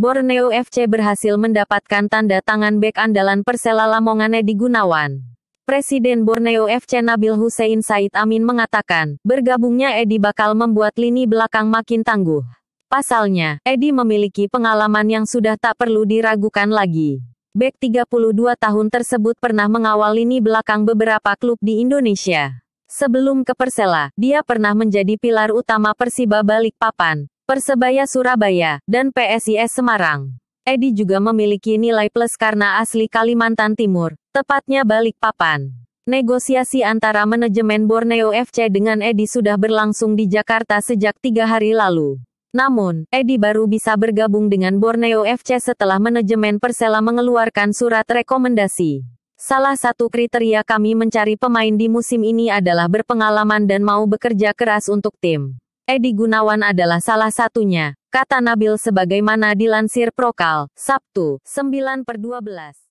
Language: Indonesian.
Borneo FC berhasil mendapatkan tanda tangan bek andalan Persela Lamongan Edi Gunawan. Presiden Borneo FC Nabil Hussein Said Amin mengatakan, bergabungnya Edi bakal membuat lini belakang makin tangguh. Pasalnya, Edi memiliki pengalaman yang sudah tak perlu diragukan lagi. Bek 32 tahun tersebut pernah mengawal lini belakang beberapa klub di Indonesia. Sebelum ke Persela, dia pernah menjadi pilar utama Persiba Balikpapan, Persebaya Surabaya, dan PSIS Semarang. Edi juga memiliki nilai plus karena asli Kalimantan Timur, tepatnya Balikpapan. Negosiasi antara manajemen Borneo FC dengan Edi sudah berlangsung di Jakarta sejak tiga hari lalu. Namun, Edi baru bisa bergabung dengan Borneo FC setelah manajemen Persela mengeluarkan surat rekomendasi. Salah satu kriteria kami mencari pemain di musim ini adalah berpengalaman dan mau bekerja keras untuk tim. Edi Gunawan adalah salah satunya, kata Nabil sebagaimana dilansir Prokal, Sabtu, 9 per 12.